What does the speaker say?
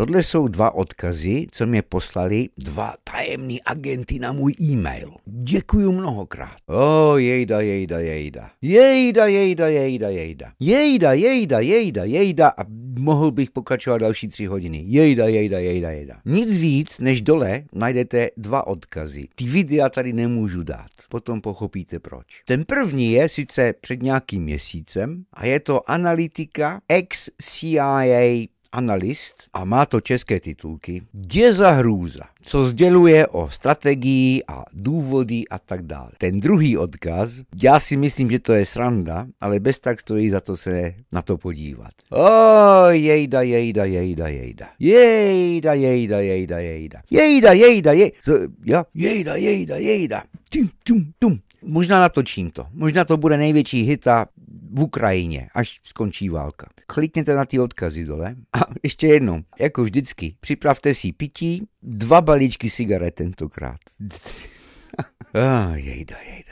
Tohle jsou dva odkazy, co mě poslali dva tajemní agenty na můj e-mail. Děkuju mnohokrát. O, oh, jejda, jejda, jejda. Jejda, jejda, jejda, jejda. Jejda, jejda, jejda, jejda. A mohl bych pokračovat další tři hodiny. Jejda, jejda, jejda, jejda. Nic víc, než dole najdete dva odkazy. Ty videa tady nemůžu dát. Potom pochopíte proč. Ten první je sice před nějakým měsícem a je to analytika ex-CIA analyst a má to české titulky Děza hrůza, co sděluje o strategii a důvody a tak dále. Ten druhý odkaz, já si myslím, že to je sranda, ale bez tak stojí za to se na to podívat. O, jejda, jejda, jejda, jejda. Jejda, jejda, jejda, jejda. Jejda, jejda, jejda. Ja? Jejda, jejda, jejda. Tum, tum, tum. Možná natočím to. Možná to bude největší hita v Ukrajině, až skončí válka. Klikněte na ty odkazy dole a ještě jednou, jako vždycky, připravte si pití, dva balíčky cigaret tentokrát. ah, jejda, jejda.